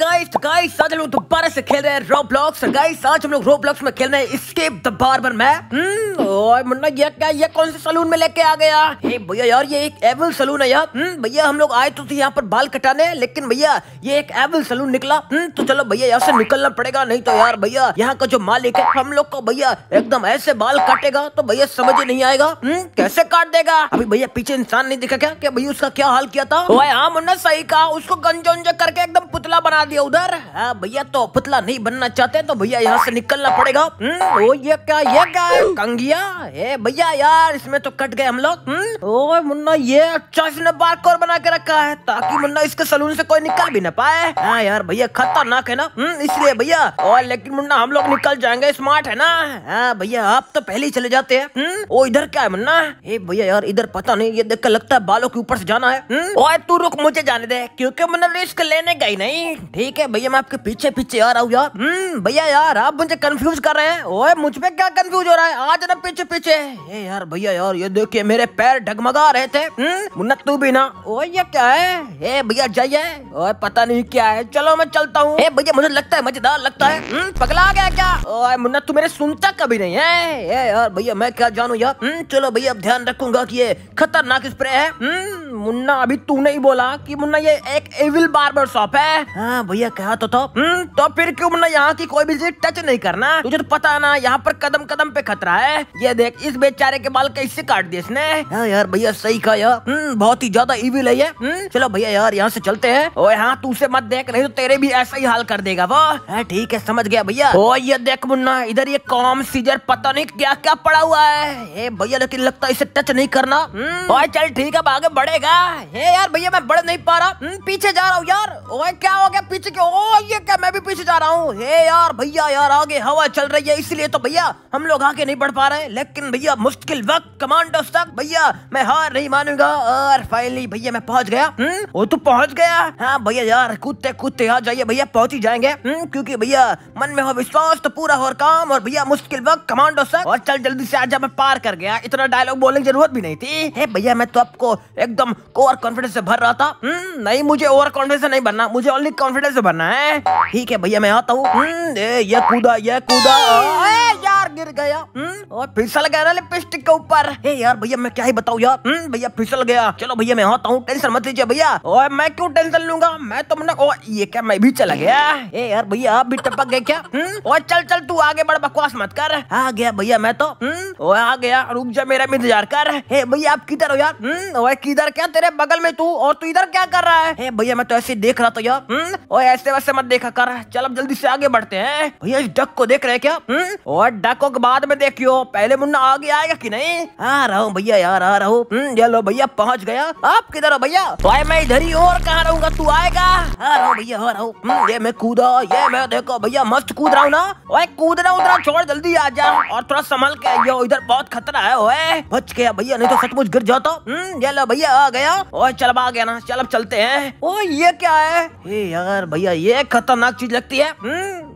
Guys तो guys आज हम लोग दोबारा से खेल रहे हैं रोब्लॉक्स गाइस आज हम लोग रोब्लॉक्स में खेल रहे हैं स्केप द बार्बर में हम्म, ओए मुन्ना ये क्या ये कौन से सलून में लेके आ गया हे भैया यार ये एक एविल सलून है यार हम्म, भैया हम लोग आए तो थे यहाँ पर बाल कटाने लेकिन भैया ये एक एविल सलून निकला हम्म, तो चलो भैया यहाँ से निकलना पड़ेगा नहीं तो यार भैया यहाँ का जो मालिक है हम लोग को भैया एकदम ऐसे बाल काटेगा तो भैया समझ ही नहीं आएगा कैसे काट देगा अभी भैया पीछे इंसान नहीं दिखा क्या भैया उसका क्या हाल किया था हाँ मुन्ना सही कहा उसको गंजा करके एकदम पुतला बना लगा दिया उधर हाँ भैया तो पुतला नहीं बनना चाहते तो भैया यहाँ से निकलना पड़ेगा हम्म, ओ ये क्या ये क्या है कंगिया ए भैया यार इसमें तो कट गए हम लोग हम्म, मुन्ना ये अच्छा इसने बारकोर बना के रखा है ताकि मुन्ना इसके सलून से कोई निकल भी ना पाए हाँ यार भैया खतरनाक है ना हम्म, इसलिए भैया और लेकिन मुन्ना हम लोग निकल जाएंगे स्मार्ट है ना हाँ भैया आप तो पहले ही चले जाते हैं ओ इधर क्या है मुन्ना ए भैया यार इधर पता नहीं ये देख कर लगता है बालों के ऊपर से जाना है तू रुक मुझे जाने दे क्योंकि मुन्ना रिस्क लेने गई नहीं ठीक है भैया मैं आपके पीछे पीछे आ रहा हूँ यार हम्म, भैया यार आप मुझे कंफ्यूज कर रहे हैं ओए मुझ पे क्या कंफ्यूज हो रहा है आज ना पीछे पीछे ए यार भैया यार ये देखिए मेरे पैर ढगमगा रहे थे हम्म, मुन्ना तू भी ना ओ ये क्या है ए भैया जाइए ओए पता नहीं क्या है चलो मैं चलता हूँ भैया मुझे लगता है मजेदार लगता है हम्म, पगला आ गया क्या ओए मुन्ना तू मेरे सुनता कभी नहीं है ए यार भैया मैं क्या जानू यार चलो भैया अब ध्यान रखूंगा की ये खतरनाक स्प्रे है मुन्ना अभी तू नहीं बोला की मुन्ना ये एक एविल बार्बर शॉप है हाँ, ना भैया कहा तो तो तो फिर क्यों ना यहाँ की कोई भी चीज टच नहीं करना तुझे तो पता ना यहाँ पर कदम कदम पे खतरा है ये देख इस बेचारे के बाल कैसे काट दिए इसने हाँ यार भैया सही कहा यार हम्म, बहुत ही ज्यादा इविल है ये हम्म, चलो भैया यार यहाँ से चलते है ओ यहाँ तू से मत देख रही तो तेरे भी ऐसा ही हाल कर देगा वो हाँ, ठीक है समझ गया भैया ओ ये देख मुन्ना इधर ये कॉम सीजर पता नहीं क्या क्या पड़ा हुआ है भैया लेकिन लगता है इसे टच नहीं करना ओए चल ठीक है आगे बढ़ेगा हे यार भैया मैं बढ़ नहीं पा रहा पीछे जा रहा हूँ यार ओए क्या हो गया पीछे के ओ ये क्या मैं भी पीछे जा रहा हूँ हे यार भैया यार आगे हवा चल रही है इसलिए तो भैया हम लोग आगे नहीं बढ़ पा रहे हैं लेकिन भैया मुश्किल वक्त कमांडो तक भैया मैं हार नहीं मानूंगा और फाइनली भैया मैं पहुंच गया हुँ? हम्म, वो तो पहुंच गया हाँ भैया यार कूदते कूदते आ जाइए भैया पहुंच ही जाएंगे हुँ? हम्म, क्योंकि भैया मन में हो विश्वास तो पूरा हो काम और भैया मुश्किल वक्त कमांडो तक और चल जल्दी से आजा मैं पार कर गया इतना डायलॉग बोलने की जरूरत भी नहीं थी भैया मैं तो आपको एकदम ओवर कॉन्फिडेंस से भर रहा था हम्म, नहीं मुझे ओवर कॉन्फिडेंस नहीं बनना मुझे ओनली कॉन्फिडेंस से भरना है ठीक है भैया मैं आता हूँ हम्म, ये कूदा ये कूदा गिर गया और फिसल गया ना लिपस्टिक के ऊपर यार भैया मैं क्या ही बताऊ यार हम्म, भैया फिसल गया चलो भैया मैं आता हूँ टेंशन मत लीजिए भैया और मैं क्यों टेंशन लूंगा मैं तुमने तो ओ ये क्या मैं भी चला गया ए यार भैया आप भी टपक गए क्या हम्म, और चल चल तू आगे बड़ बकवास मत कर आ गया भैया मैं तो हम्म, ओ आ गया रुक जा मेरा इंतजार कर हे भैया आप किधर हो यार ओए किधर क्या तेरे बगल में तू और तू इधर क्या कर रहा है हे भैया मैं तो ऐसे देख रहा था यार ओए ऐसे वैसे मत देखा कर चल अब जल्दी से आगे बढ़ते हैं भैया इस डक को देख रहे क्या और डक को बाद में देखियो पहले मुन्ना आगे आएगा कि नहीं आ रहा हूँ भैया यार आ रहा हूँ चलो हम्म, भैया पहुँच गया आप किधर हो भैया भाई मैं इधर ही और कहा रहूंगा तू आएगा आ रहा हूँ भैया आ रहा हूँ हम्म, ये मैं कूदा ये मैं देखो भैया मस्त कूद रहा हूँ ना ओए कूदना उतना छोड़ जल्दी आ जाओ और थोड़ा संभल के आइयो इधर बहुत खतरा है ओए बच गया भैया नहीं तो सचमुच गिर जाओ हम्म, ये लो भैया आ गया और चल आ गया ना चल अब चलते हैं ओ ये क्या है ये यार भैया ये खतरनाक चीज लगती है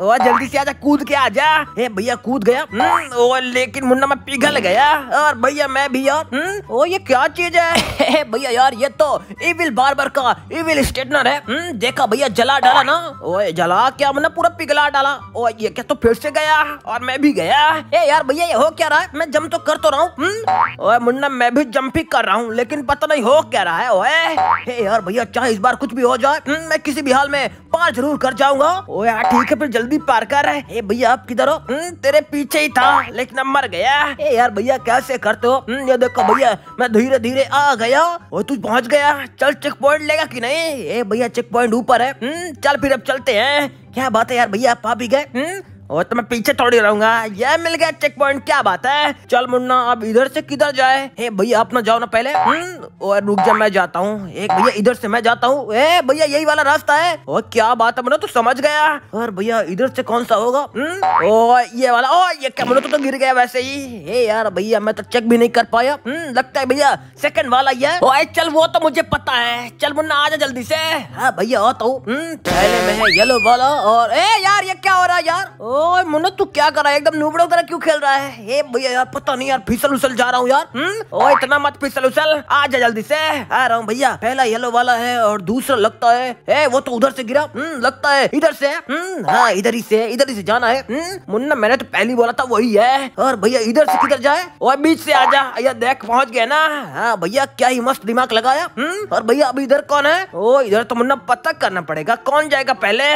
ओ जल्दी से आजा कूद के आजा ए भैया कूद गया हम्म, ओ लेकिन मुन्ना मैं पिघल गया और भैया मैं भी यार हम्म, ओ ये क्या चीज है भैया यार ये तो इविल बार्बर का इविल स्ट्रेटनर है हम्म, देखा भैया जला डाला ना ओ जला क्या मुन्ना पूरा पिघला डाला ओ ये क्या तो फिर से गया और मैं भी गया ए यार भैया ये हो क्या रहा है मैं जम तो कर तो रहा हूँ मुन्ना मैं भी जम्पिंग कर रहा हूँ लेकिन पता नहीं हो क्या रहा है ओए यार भैया चाहे इस बार कुछ भी हो जाए मैं किसी भी हाल में पार जरूर कर जाऊंगा ओए हाँ, ठीक है फिर जल्दी भी पार कर रहा भैया आप किधर हो हम्म, तेरे पीछे ही था लेकिन अब मर गया ए यार भैया कैसे करते हो हम्म, ये देखो भैया मैं धीरे धीरे आ गया और तू पहुँच गया चल चेक पॉइंट लेगा की नहीं ए भैया चेक पॉइंट ऊपर है हम्म, चल फिर अब चलते है क्या बात है यार भैया आप आ भी गए और तो मैं पीछे थोड़ी रहूंगा ये मिल गया चेक पॉइंट क्या बात है चल मुन्ना अब इधर से किधर जाए हे भैया आप ना जाओ ना पहले हम्म, और रुक जा मैं जाता हूँ एक भैया इधर से मैं जाता हूँ भैया यही वाला रास्ता है और क्या बात है मुन्ना तू समझ गया और भैया इधर से कौन सा होगा हम्म, ओ ये वाला ओ ये क्या मुन्ना तू तो गिर गया वैसे ही हे यार भैया मैं तो चेक भी नहीं कर पाया हम्म, लगता है भैया सेकंड वाला ये चल वो तो मुझे पता है चल मुन्ना आ जा जल्दी से हाँ भैया आता हूँ पहले मैं येलो वाला और ए यार ये क्या हो रहा है यार ओ ओए मुन्नो तू क्या कर रहा है एकदम नूबड़ो तरह क्यों खेल रहा है ये भैया यार पता नहीं यार फिसल उसल जा रहा हूँ यार हम्म? ओ इतना मत फिसल उसल आ जा जल्दी से आ रहा हूँ भैया पहला येलो वाला है और दूसरा लगता है ए वो तो उधर से गिरा हम्म लगता है इधर से हम्म हाँ इधर ही से इधर ही से जाना है हम्म, मुन्ना मैंने तो पहली बोला था वही है और भैया इधर से किधर जाए और बीच से आ जा भैया देख पहुँच गए ना हाँ भैया क्या ही मस्त दिमाग लगाया हम्म और भैया अभी इधर कौन है ओ इधर तो मुन्ना पता करना पड़ेगा कौन जाएगा पहले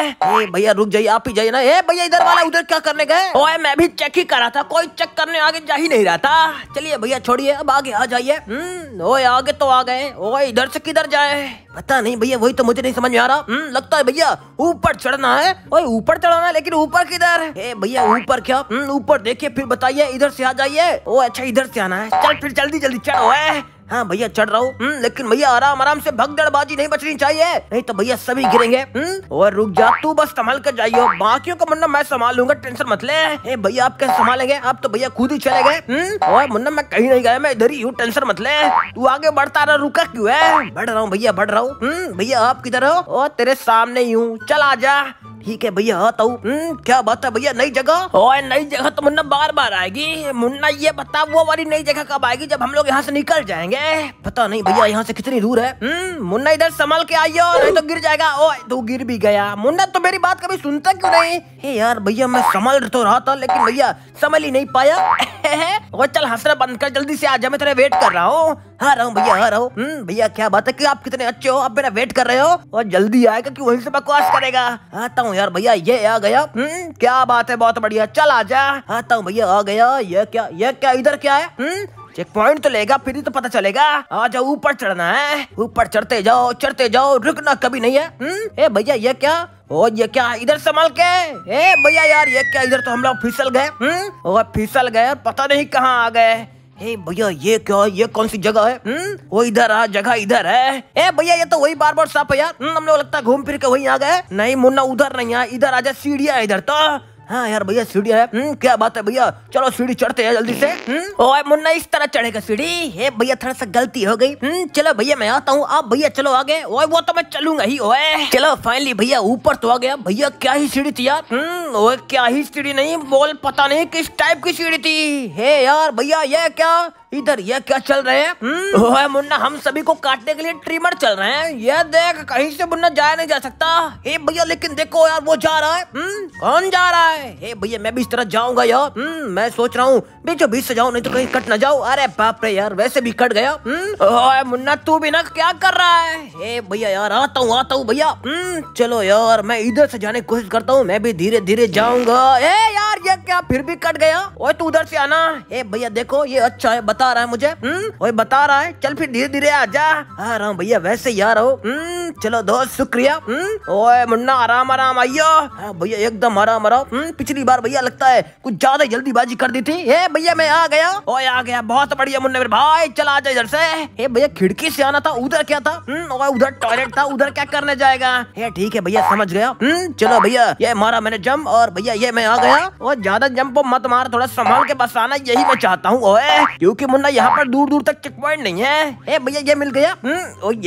भैया रुक जाइए आप ही जाइए ना ए भैया इधर वाला उधर उधर क्या करने गए ओए मैं भी चेक ही कर रहा था कोई चेक करने आगे जा ही नहीं रहा था चलिए भैया छोड़िए अब आगे आ जाइए हम्म, ओए आगे तो आ गए ओए इधर से किधर जाए पता नहीं भैया वही तो मुझे नहीं समझ में आ रहा हम्म, लगता है भैया ऊपर चढ़ना है ओए ऊपर चढ़ाना है लेकिन ऊपर किधर ए भैया ऊपर क्या हम्म, ऊपर देखिए फिर बताइए इधर से आ जाइए ओ अच्छा इधर से आना है चल फिर जल्दी जल्दी चढ़ो हाँ भैया चढ़ रहा हूँ हम्म, लेकिन भैया आराम आराम से भगदड़बाजी नहीं बचनी चाहिए नहीं तो भैया सभी गिरेंगे हम्म, और रुक जा तू बस संभाल कर जाइयो बाकियों का मुन्ना मैं संभाल लूंगा टेंशन मत ले भैया आप कैसे संभालेंगे आप तो भैया खुद ही चले गए हम्म, और मुन्ना मैं कहीं नहीं गया मैं इधर ही हूँ टेंशन मत ले तू आगे बढ़ता रहा रुका क्यूँ बढ़ रहा हूँ भैया बढ़ रहा हूँ भैया आप किधर हो और तेरे सामने ही हूँ चल आ जा ठीक है भैया आता हाँ, हूँ हम्म, क्या बात है भैया नई जगह ओए नई जगह तो मुन्ना बार बार आएगी मुन्ना ये बता वो वाली नई जगह कब आएगी जब हम लोग यहाँ से निकल जाएंगे पता नहीं भैया यहाँ से कितनी दूर है हम्म, मुन्ना इधर संभाल के आइयो नहीं तो गिर जाएगा ओ तू गिर भी गया मुन्ना तो मेरी बात कभी सुनता क्यों नहीं हे यार भैया मैं संभाल तो रहा था लेकिन भैया संभल ही नहीं पाया वो चल हंसना बंद कर जल्दी से आ जा मैं तेरा वेट कर रहा हूँ हाँ रहा हूँ भैया हाँ रहा हूँ हम्म, भैया क्या बात है कि आप कितने अच्छे हो आप मेरा वेट कर रहे हो और जल्दी आएगा कि वहीं से बकवास करेगा आता हाँ, हूँ यार भैया ये आ गया हम्म क्या बात है बहुत बढ़िया चल आ जा आता हूँ भैया आ गया ये क्या ये क्या इधर क्या है हम्म चेक पॉइंट तो लेगा फिर ही तो पता चलेगा आ जाओ ऊपर चढ़ना है ऊपर चढ़ते जाओ चढ़ते जाओ रुकना कभी नहीं है हम्म ए भैया ये क्या ओ ये क्या इधर संभाल के ए भैया यार ये क्या इधर तो हम लोग फिसल गए हम्म फिसल गए और पता नहीं कहाँ आ गए हे भैया ये क्या ये कौन सी जगह है हम्म वो इधर आ जगह इधर है ए भैया ये तो वही बार बार साफ है यार हम हम्म, लोग लगता है घूम फिर के वही आ गए नहीं मुन्ना उधर नहीं आया इधर आ जा सीढ़िया इधर तो हाँ यार भैया सीढ़ी है हम्म, क्या बात है भैया चलो सीढ़ी चढ़ते हैं जल्दी से हम्म। ओए मुन्ना इस तरह चढ़ेगा सीढ़ी हे भैया थोड़ा सा गलती हो गई हम्म, चलो भैया मैं आता हूँ आप भैया चलो आगे ओए वो तो मैं चलूंगा ही ओए चलो फाइनली भैया ऊपर तो आ गया भैया क्या ही सीढ़ी थी यार ओए क्या ही सीढ़ी नहीं बोल पता नहीं किस टाइप की सीढ़ी थी हे यार भैया ये क्या इधर ये क्या चल रहे हैं हम्म। मुन्ना हम सभी को काटने के लिए ट्रिमर चल रहे हैं ये देख कहीं से मुन्ना जाया नहीं जा सकता हे भैया लेकिन देखो यार वो जा रहा है हम्म, कौन जा रहा है हे भैया मैं भी इस तरह जाऊंगा यार हम्म, मैं सोच रहा हूँ बीचो बीच से जाऊँ नहीं तो कहीं कट ना जाओ अरे बाप रे यार वैसे भी कट गया मुन्ना तू भी ना क्या कर रहा है हे भैया यार आता हूँ आता हूँ भैया चलो यार मैं इधर से जाने की कोशिश करता हूँ मैं भी धीरे धीरे जाऊंगा ए यार ये क्या फिर भी कट गया तू उधर से आना ए भैया देखो ये अच्छा है बता बता रहा है मुझे हम्म बता रहा है चल फिर धीरे धीरे आ जा आ रहा हूँ भैया वैसे ही आ रहा हूँ हम्म, चलो दोस्त शुक्रिया हम्म, ओए मुन्ना आराम आराम आइयो हाँ, भैया एकदम आराम आराम हम्म, पिछली बार भैया लगता है कुछ ज्यादा जल्दीबाजी कर दी थी ए भैया मैं आ गया ओए आ गया बहुत बढ़िया मुन्ना मेरे भाई चला आ जाए इधर से ए भैया खिड़की से आना था उधर क्या था हम्म, ओए उधर टॉयलेट था उधर क्या करने जाएगा ए ठीक है भैया समझ गया चलो भैया ये मारा मैंने जम्प और भैया ये मैं आ गया और ज्यादा जम्प मत मार थोड़ा संभाल के बस आना यही मैं चाहता हूँ ओए मुन्ना यहाँ पर दूर दूर तक चेक पॉइंट नहीं है ए भैया ये मिल गया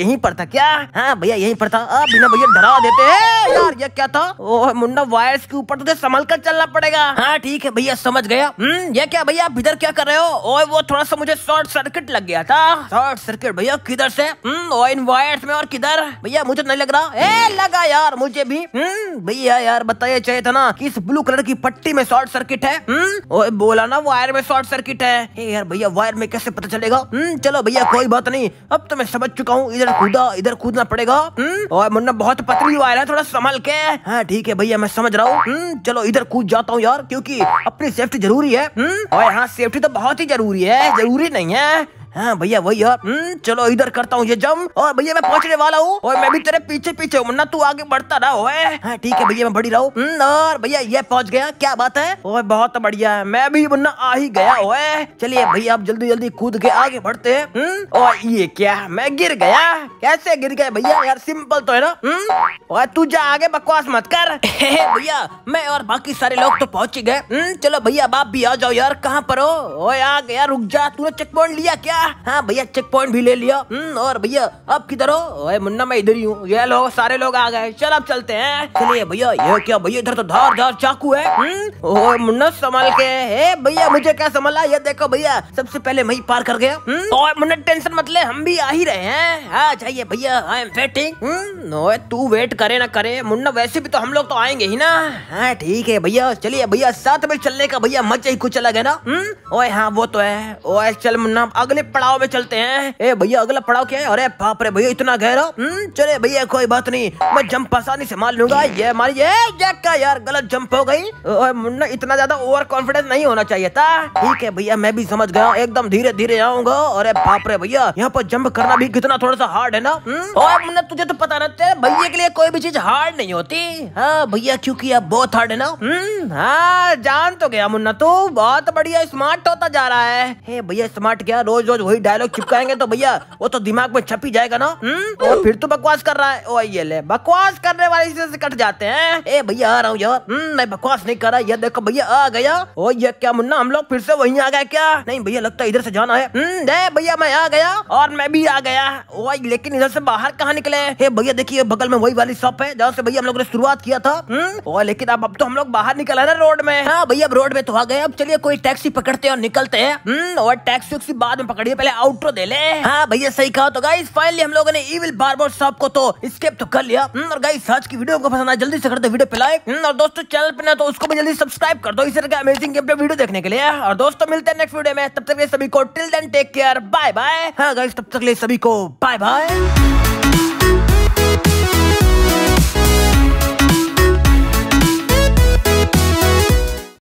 यही पर था क्या हाँ भैया भैया यहीं पर था आ, बिना भैया डरा देते हैं यार ये क्या था ओ मुंडा वायर्स के ऊपर तो संभल कर चलना पड़ेगा हाँ ठीक है भैया समझ गया हम्म ये क्या भैया आप इधर क्या कर रहे हो ओ वो थोड़ा सा मुझे शॉर्ट सर्किट लग गया था शॉर्ट सर्किट भैया किधर से हम्म, ओ इन वायर्स में और किधर भैया मुझे नहीं लग रहा ए लगा यार मुझे भी हम्म, भैया यार बताइए चाहिए था ना कि इस ब्लू कलर की पट्टी में शॉर्ट सर्किट है हम्म, ओए बोला ना वायर में शॉर्ट सर्किट है यार भैया वायर में कैसे पता चलेगा चलो भैया कोई बात नहीं अब तो मैं समझ चुका हूँ इधर कूदा इधर कूदना पड़ेगा हम्म? और मुन्ना बहुत पतली हुआ है थोड़ा संभल के हाँ ठीक है भैया मैं समझ रहा हूँ हम्म? हम्म, चलो इधर कूद जाता हूँ यार क्योंकि अपनी सेफ्टी जरूरी है और यहाँ सेफ्टी तो बहुत ही जरूरी है जरूरी नहीं है हाँ भैया वही यार हम्म, चलो इधर करता हूँ ये जम और भैया मैं पहुंचने वाला हूँ और मैं भी तेरे पीछे पीछे हूँ ना तू आगे बढ़ता रहा है हाँ ठीक है भैया मैं बढ़ी रहा हम्म, और भैया ये पहुँच गया क्या बात है और बहुत बढ़िया है मैं भी मुन्ना आ ही गया हो चलिए भैया आप जल्दी जल्दी कूद के आगे बढ़ते है और हम्म, ये क्या मैं गिर गया कैसे गिर गया भैया यार सिंपल तो है ना और तू जा आगे बकवास मत कर भैया मैं और बाकी सारे लोग तो पहुँच ही गए चलो भैया आप भी आ जाओ यार कहाँ पर हो यार रुक जा तूने चेक पॉइंट लिया क्या हाँ भैया चेक पॉइंट भी ले लिया हम्म, और भैया अब किधर हो ओए मुन्ना मैं इधर ही हूँ ये लोग सारे लोग आ गए चल अब चलते हैं चलिए भैया ये क्या भैया इधर तो धार धार चाकू है हम्म, ओए मुन्ना संभाल के हे भैया मुझे क्या संभाला ये देखो भैया सबसे पहले मैं पार कर गया हम्म, ओए मुन्ना टेंशन मत ले हम भी आ ही रहे हैं हाँ चाहिए भैया आई एम वेटिंग तू वेट करे ना करे मुन्ना वैसे भी तो हम लोग तो आएंगे ही ना हाँ ठीक है भैया चलिए भैया साथ में चलने का भैया मजा ही कुछ अलग है ना ओए हाँ वो तो है ओए चल मुन्ना अगले पड़ाव में चलते हैं ए भैया अगला पड़ाव क्या है अरे बाप रे भैया इतना गहरा हम्म, चले भैया कोई बात नहीं मैं जंप आसानी से मार लूंगा ये मारिए क्या यार गलत जंप हो गई मुन्ना इतना ज्यादा ओवर कॉन्फिडेंस नहीं होना चाहिए था ठीक है भैया मैं भी समझ गया एकदम धीरे धीरे आऊंगा अरे बाप रे भैया यहाँ पर जंप करना भी कितना थोड़ा सा हार्ड है ना और हम्म, मुन्ना तुझे तो पता ना तेरे भैया के लिए कोई भी चीज हार्ड नहीं होती हाँ भैया क्योंकि अब बहुत हार्ड है ना हम्म, हाँ जान तो गया मुन्ना तू बहुत बढ़िया स्मार्ट होता जा रहा है भैया स्मार्ट क्या रोज रोज रोज तो वही डायलॉग चिपकाएंगे तो भैया वो तो दिमाग में छपी जाएगा ना हम्म? और फिर तो बकवास कर रहा है ओ ये ले बकवास करने वाले इसी से कट जाते हैं ए भैया आ रहा हूँ यार हम्म, मैं बकवास नहीं कर रहा ये देखो भैया आ गया ओ ये क्या मुन्ना हम लोग फिर से वही आ गए क्या नहीं भैया लगता है इधर से जाना है हम्म, भैया मैं आ गया और मैं भी आ गया ओ लेकिन इधर से बाहर कहाँ निकले हे भैया देखिए बगल में वही वाली शॉप है जहाँ से भैया हम लोग ने शुरुआत किया था ओ लेकिन अब अब तो हम लोग बाहर निकल रहे रोड में हाँ, भैया अब रोड में तो आ गए अब चलिए कोई टैक्सी पकड़ते हैं और निकलते हैं और टैक्सी बाद में पकड़ी बढ़िया पहले आउटरो दे ले हाँ भैया सही कहा तो गाइस फाइनली हम लोगों ने इविल बारबोट शॉप को तो स्केप तो कर लिया हम्म, और गाइस आज की वीडियो को पसंद आए जल्दी से कर दो वीडियो पे लाइक हम्म, और दोस्तों चैनल पे ना तो उसको भी जल्दी सब्सक्राइब कर दो इस तरह का अमेजिंग गेम पे वीडियो देखने के लिए और दोस्तों मिलते हैं नेक्स्ट वीडियो में तब तक सभी को till then take care bye bye हाँ गाइस तब तक ले सभी को बाय बाय